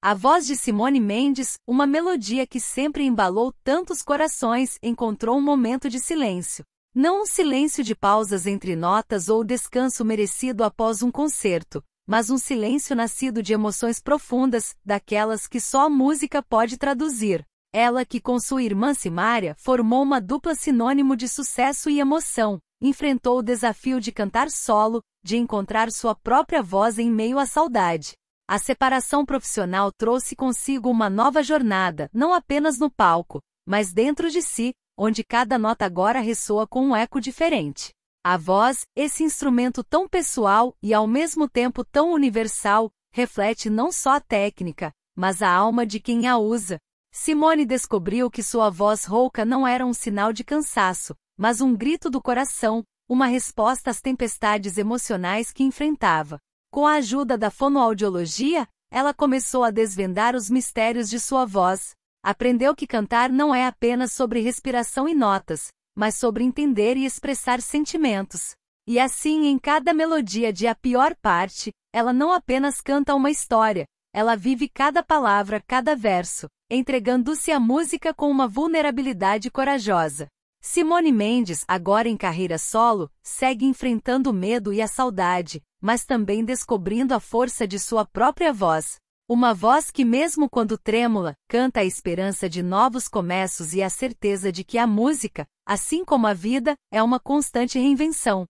A voz de Simone Mendes, uma melodia que sempre embalou tantos corações, encontrou um momento de silêncio. Não um silêncio de pausas entre notas ou descanso merecido após um concerto, mas um silêncio nascido de emoções profundas, daquelas que só a música pode traduzir. Ela que com sua irmã Simária formou uma dupla sinônimo de sucesso e emoção, enfrentou o desafio de cantar solo, de encontrar sua própria voz em meio à saudade. A separação profissional trouxe consigo uma nova jornada, não apenas no palco, mas dentro de si, onde cada nota agora ressoa com um eco diferente. A voz, esse instrumento tão pessoal e ao mesmo tempo tão universal, reflete não só a técnica, mas a alma de quem a usa. Simone descobriu que sua voz rouca não era um sinal de cansaço, mas um grito do coração, uma resposta às tempestades emocionais que enfrentava. Com a ajuda da fonoaudiologia, ela começou a desvendar os mistérios de sua voz. Aprendeu que cantar não é apenas sobre respiração e notas, mas sobre entender e expressar sentimentos. E assim, em cada melodia de A Pior Parte, ela não apenas canta uma história, ela vive cada palavra, cada verso, entregando-se à música com uma vulnerabilidade corajosa. Simone Mendes, agora em carreira solo, segue enfrentando o medo e a saudade, mas também descobrindo a força de sua própria voz. Uma voz que, mesmo quando trêmula, canta a esperança de novos começos e a certeza de que a música, assim como a vida, é uma constante reinvenção.